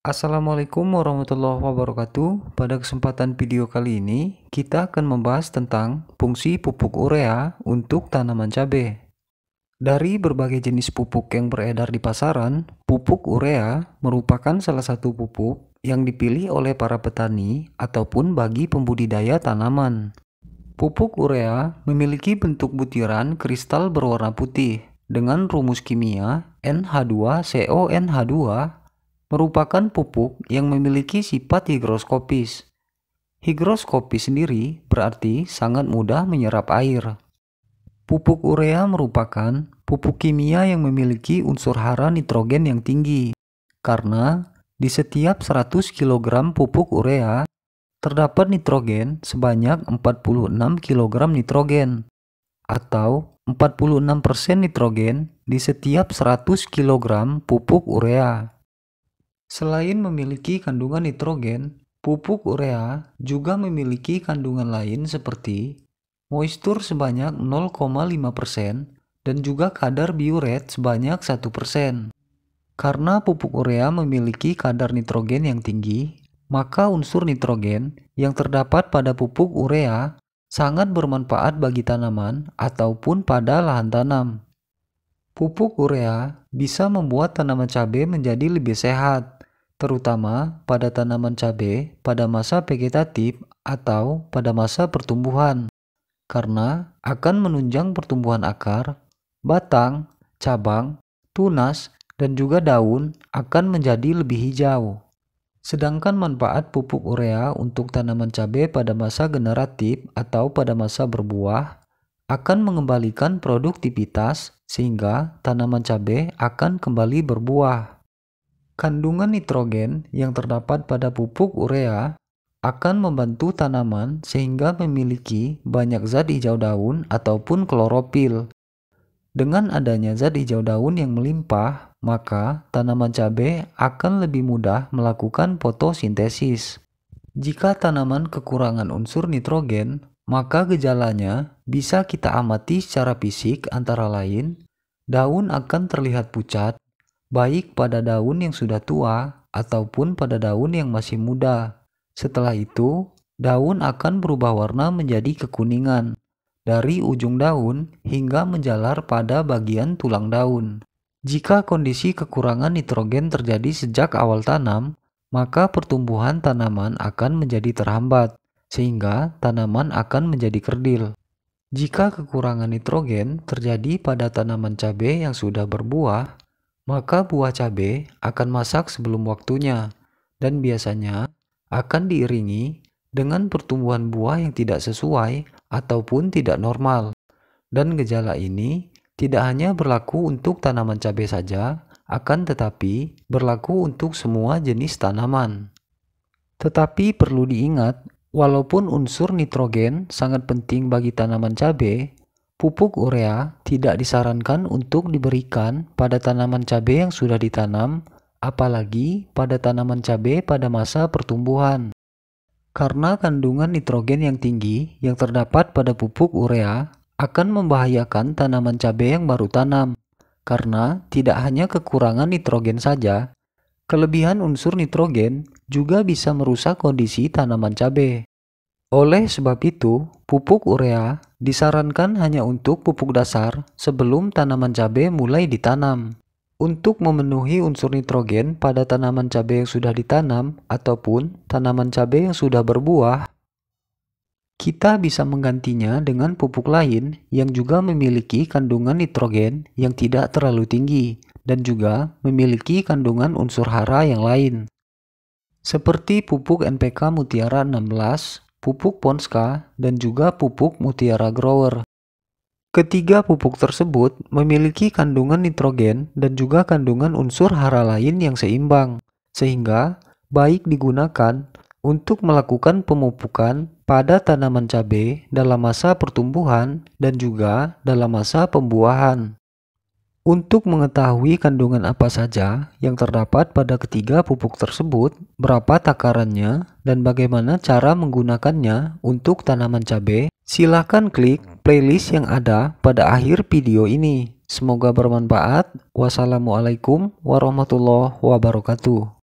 Assalamualaikum warahmatullahi wabarakatuh. Pada kesempatan video kali ini, kita akan membahas tentang fungsi pupuk urea untuk tanaman cabai. Dari berbagai jenis pupuk yang beredar di pasaran, pupuk urea merupakan salah satu pupuk yang dipilih oleh para petani ataupun bagi pembudidaya tanaman. Pupuk urea memiliki bentuk butiran kristal berwarna putih dengan rumus kimia NH2CONH2 merupakan pupuk yang memiliki sifat higroskopis. Higroskopis sendiri berarti sangat mudah menyerap air. Pupuk urea merupakan pupuk kimia yang memiliki unsur hara nitrogen yang tinggi karena di setiap 100 kg pupuk urea terdapat nitrogen sebanyak 46 kg nitrogen atau 46% nitrogen di setiap 100 kg pupuk urea. Selain memiliki kandungan nitrogen, pupuk urea juga memiliki kandungan lain seperti moisture sebanyak 0,5% dan juga kadar biuret sebanyak 1%. Karena pupuk urea memiliki kadar nitrogen yang tinggi, maka unsur nitrogen yang terdapat pada pupuk urea sangat bermanfaat bagi tanaman ataupun pada lahan tanam. Pupuk urea bisa membuat tanaman cabai menjadi lebih sehat terutama pada tanaman cabai pada masa vegetatif atau pada masa pertumbuhan, karena akan menunjang pertumbuhan akar, batang, cabang, tunas, dan juga daun akan menjadi lebih hijau. Sedangkan manfaat pupuk urea untuk tanaman cabai pada masa generatif atau pada masa berbuah akan mengembalikan produktivitas sehingga tanaman cabai akan kembali berbuah. Kandungan nitrogen yang terdapat pada pupuk urea akan membantu tanaman sehingga memiliki banyak zat hijau daun ataupun klorofil. Dengan adanya zat hijau daun yang melimpah, maka tanaman cabai akan lebih mudah melakukan fotosintesis. Jika tanaman kekurangan unsur nitrogen, maka gejalanya bisa kita amati secara fisik antara lain daun akan terlihat pucat, baik pada daun yang sudah tua ataupun pada daun yang masih muda. Setelah itu, daun akan berubah warna menjadi kekuningan dari ujung daun hingga menjalar pada bagian tulang daun. Jika kondisi kekurangan nitrogen terjadi sejak awal tanam, maka pertumbuhan tanaman akan menjadi terhambat, sehingga tanaman akan menjadi kerdil. Jika kekurangan nitrogen terjadi pada tanaman cabai yang sudah berbuah, maka buah cabai akan masak sebelum waktunya dan biasanya akan diiringi dengan pertumbuhan buah yang tidak sesuai ataupun tidak normal. Dan gejala ini tidak hanya berlaku untuk tanaman cabai saja, akan tetapi berlaku untuk semua jenis tanaman. Tetapi perlu diingat, walaupun unsur nitrogen sangat penting bagi tanaman cabai, Pupuk urea tidak disarankan untuk diberikan pada tanaman cabai yang sudah ditanam, apalagi pada tanaman cabai pada masa pertumbuhan. Karena kandungan nitrogen yang tinggi yang terdapat pada pupuk urea akan membahayakan tanaman cabai yang baru tanam. Karena tidak hanya kekurangan nitrogen saja, kelebihan unsur nitrogen juga bisa merusak kondisi tanaman cabai. Oleh sebab itu, pupuk urea disarankan hanya untuk pupuk dasar sebelum tanaman cabai mulai ditanam. Untuk memenuhi unsur nitrogen pada tanaman cabai yang sudah ditanam ataupun tanaman cabai yang sudah berbuah, kita bisa menggantinya dengan pupuk lain yang juga memiliki kandungan nitrogen yang tidak terlalu tinggi dan juga memiliki kandungan unsur hara yang lain seperti pupuk NPK Mutiara 16 pupuk Ponska, dan juga pupuk Mutiara Grower. Ketiga pupuk tersebut memiliki kandungan nitrogen dan juga kandungan unsur hara lain yang seimbang, sehingga baik digunakan untuk melakukan pemupukan pada tanaman cabai dalam masa pertumbuhan dan juga dalam masa pembuahan. Untuk mengetahui kandungan apa saja yang terdapat pada ketiga pupuk tersebut, berapa takarannya, dan bagaimana cara menggunakannya untuk tanaman cabai, silakan klik playlist yang ada pada akhir video ini. Semoga bermanfaat. Wassalamualaikum warahmatullahi wabarakatuh.